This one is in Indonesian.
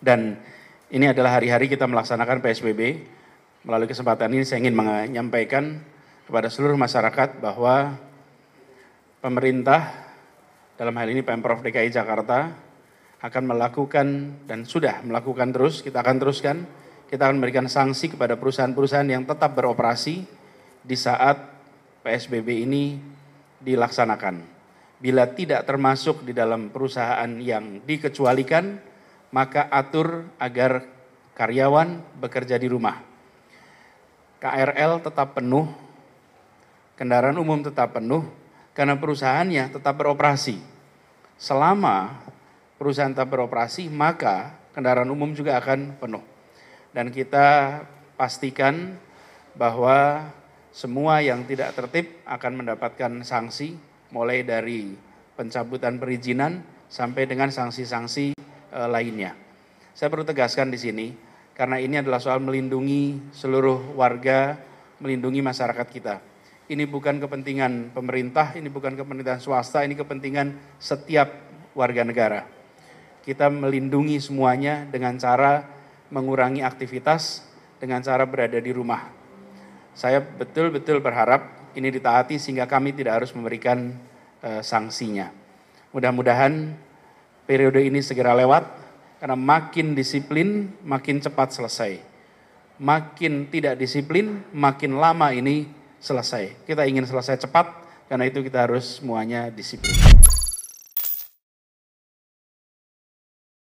Dan ini adalah hari-hari kita melaksanakan PSBB. Melalui kesempatan ini saya ingin menyampaikan kepada seluruh masyarakat bahwa pemerintah dalam hal ini Pemprov DKI Jakarta akan melakukan dan sudah melakukan terus, kita akan teruskan, kita akan memberikan sanksi kepada perusahaan-perusahaan yang tetap beroperasi di saat PSBB ini dilaksanakan. Bila tidak termasuk di dalam perusahaan yang dikecualikan, maka atur agar karyawan bekerja di rumah. KRL tetap penuh, kendaraan umum tetap penuh, karena perusahaannya tetap beroperasi. Selama perusahaan tetap beroperasi, maka kendaraan umum juga akan penuh. Dan kita pastikan bahwa semua yang tidak tertib akan mendapatkan sanksi, mulai dari pencabutan perizinan sampai dengan sanksi-sanksi Eh, lainnya. Saya perlu tegaskan di sini karena ini adalah soal melindungi seluruh warga, melindungi masyarakat kita. Ini bukan kepentingan pemerintah, ini bukan kepentingan swasta, ini kepentingan setiap warga negara. Kita melindungi semuanya dengan cara mengurangi aktivitas, dengan cara berada di rumah. Saya betul-betul berharap ini ditaati sehingga kami tidak harus memberikan e, sanksinya. Mudah-mudahan periode ini segera lewat karena makin disiplin makin cepat selesai. Makin tidak disiplin makin lama ini selesai. Kita ingin selesai cepat karena itu kita harus semuanya disiplin.